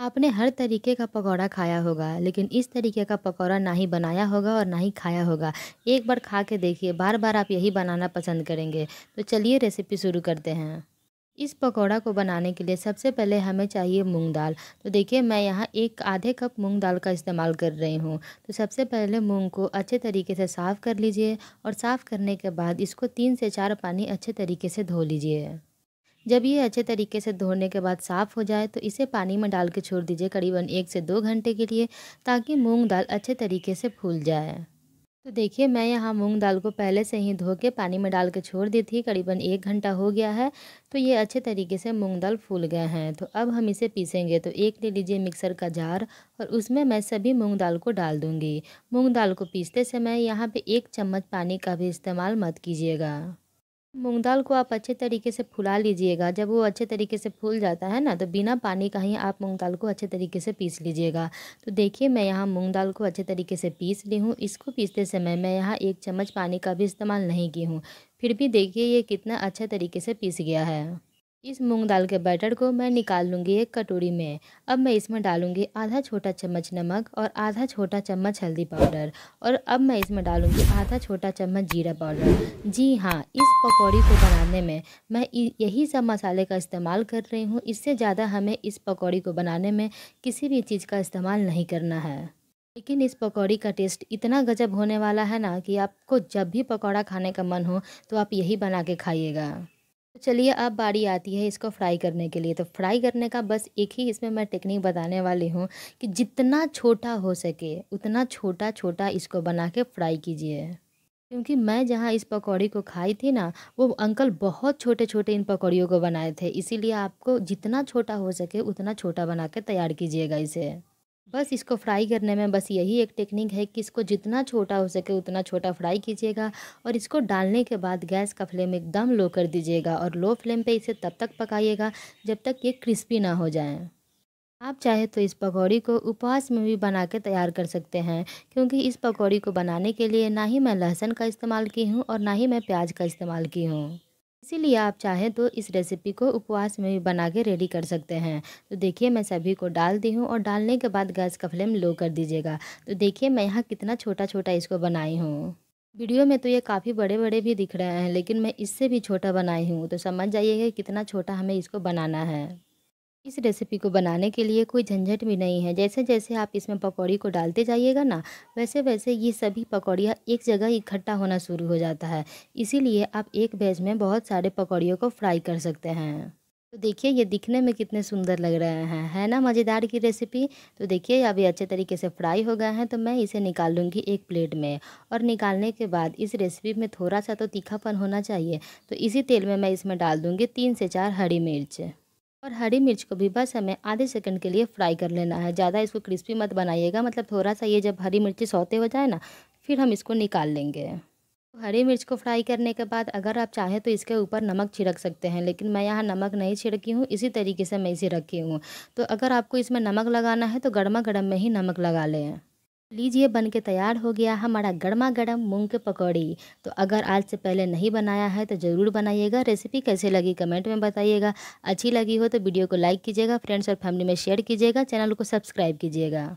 आपने हर तरीके का पकौड़ा खाया होगा लेकिन इस तरीके का पकौड़ा ना ही बनाया होगा और ना ही खाया होगा एक बार खा के देखिए बार बार आप यही बनाना पसंद करेंगे तो चलिए रेसिपी शुरू करते हैं इस पकौड़ा को बनाने के लिए सबसे पहले हमें चाहिए मूंग दाल तो देखिए मैं यहाँ एक आधे कप मूंग दाल का इस्तेमाल कर रही हूँ तो सबसे पहले मूंग को अच्छे तरीके से साफ़ कर लीजिए और साफ़ करने के बाद इसको तीन से चार पानी अच्छे तरीके से धो लीजिए जब ये अच्छे तरीके से धोने के बाद साफ़ हो जाए तो इसे पानी में डाल के छोड़ दीजिए करीबन एक से दो घंटे के लिए ताकि मूंग दाल अच्छे तरीके से फूल जाए तो देखिए मैं यहाँ मूंग दाल को पहले से ही धो के पानी में डाल के छोड़ दी थी करीबन एक घंटा हो गया है तो ये अच्छे तरीके से मूंग दाल फूल गए हैं तो अब हम इसे पीसेंगे तो एक ले लीजिए मिक्सर का जार और उसमें मैं सभी मूंग दाल को डाल दूँगी मूँग दाल को पीसते समय यहाँ पर एक चम्मच पानी का भी इस्तेमाल मत कीजिएगा मूंग दाल को आप अच्छे तरीके से फुला लीजिएगा जब वो अच्छे तरीके से फूल जाता है ना तो बिना पानी का ही आप मूंग दाल को अच्छे तरीके से पीस लीजिएगा तो देखिए मैं यहाँ मूंग दाल को अच्छे तरीके से पीस ली हूँ इसको पीसते समय मैं यहाँ एक चम्मच पानी का भी इस्तेमाल नहीं की हूँ फिर भी देखिए ये कितना अच्छे तरीके से पीस गया है इस मूंग दाल के बैटर को मैं निकाल लूँगी एक कटोरी में अब मैं इसमें डालूँगी आधा छोटा चम्मच नमक और आधा छोटा चम्मच हल्दी पाउडर और अब मैं इसमें डालूँगी आधा छोटा चम्मच जीरा पाउडर जी हाँ इस पकौड़ी को बनाने में मैं यही सब मसाले का इस्तेमाल कर रही हूँ इससे ज़्यादा हमें इस पकौड़ी को बनाने में किसी भी चीज़ का इस्तेमाल नहीं करना है लेकिन इस पकौड़ी का टेस्ट इतना गजब होने वाला है ना कि आपको जब भी पकौड़ा खाने का मन हो तो आप यही बना के खाइएगा तो चलिए अब बारी आती है इसको फ्राई करने के लिए तो फ्राई करने का बस एक ही इसमें मैं टेक्निक बताने वाली हूँ कि जितना छोटा हो सके उतना छोटा छोटा इसको बना के फ्राई कीजिए क्योंकि मैं जहाँ इस पकौड़ी को खाई थी ना वो अंकल बहुत छोटे छोटे इन पकौड़ियों को बनाए थे इसीलिए आपको जितना छोटा हो सके उतना छोटा बना के तैयार कीजिएगा इसे बस इसको फ्राई करने में बस यही एक टेक्निक है कि इसको जितना छोटा हो सके उतना छोटा फ्राई कीजिएगा और इसको डालने के बाद गैस का फ्लेम एकदम लो कर दीजिएगा और लो फ्लेम पे इसे तब तक पकाइएगा जब तक ये क्रिस्पी ना हो जाए आप चाहे तो इस पकौड़ी को उपवास में भी बना के तैयार कर सकते हैं क्योंकि इस पकौड़ी को बनाने के लिए ना ही मैं लहसुन का इस्तेमाल की हूँ और ना ही मैं प्याज का इस्तेमाल की हूँ इसीलिए आप चाहें तो इस रेसिपी को उपवास में भी बना के रेडी कर सकते हैं तो देखिए मैं सभी को डाल दी हूँ और डालने के बाद गैस का फ्लेम लो कर दीजिएगा तो देखिए मैं यहाँ कितना छोटा छोटा इसको बनाई हूँ वीडियो में तो ये काफ़ी बड़े बड़े भी दिख रहे हैं लेकिन मैं इससे भी छोटा बनाई हूँ तो समझ जाइएगा कितना छोटा हमें इसको बनाना है इस रेसिपी को बनाने के लिए कोई झंझट भी नहीं है जैसे जैसे आप इसमें पकौड़ी को डालते जाइएगा ना वैसे वैसे ये सभी पकौड़ियाँ एक जगह इकट्ठा होना शुरू हो जाता है इसीलिए आप एक बैच में बहुत सारे पकौड़ियों को फ्राई कर सकते हैं तो देखिए ये दिखने में कितने सुंदर लग रहे हैं है ना मज़ेदार की रेसिपी तो देखिए अभी अच्छे तरीके से फ्राई हो गए हैं तो मैं इसे निकाल लूँगी एक प्लेट में और निकालने के बाद इस रेसिपी में थोड़ा सा तो तीखापन होना चाहिए तो इसी तेल में मैं इसमें डाल दूँगी तीन से चार हरी मिर्च और हरी मिर्च को भी बस हमें आधे सेकंड के लिए फ्राई कर लेना है ज़्यादा इसको क्रिस्पी मत बनाइएगा मतलब थोड़ा सा ये जब हरी मिर्ची सौते हो जाए ना फिर हम इसको निकाल लेंगे तो हरी मिर्च को फ्राई करने के बाद अगर आप चाहें तो इसके ऊपर नमक छिड़क सकते हैं लेकिन मैं यहाँ नमक नहीं छिड़की हूँ इसी तरीके से मैं इसे रखी हूँ तो अगर आपको इसमें नमक लगाना है तो गर्मा गर्म में ही नमक लगा लें लीजिए बन के तैयार हो गया हमारा गर्मा गर्म मूँग के पकौड़ी तो अगर आज से पहले नहीं बनाया है तो ज़रूर बनाइएगा रेसिपी कैसे लगी कमेंट में बताइएगा अच्छी लगी हो तो वीडियो को लाइक कीजिएगा फ्रेंड्स और फैमिली में शेयर कीजिएगा चैनल को सब्सक्राइब कीजिएगा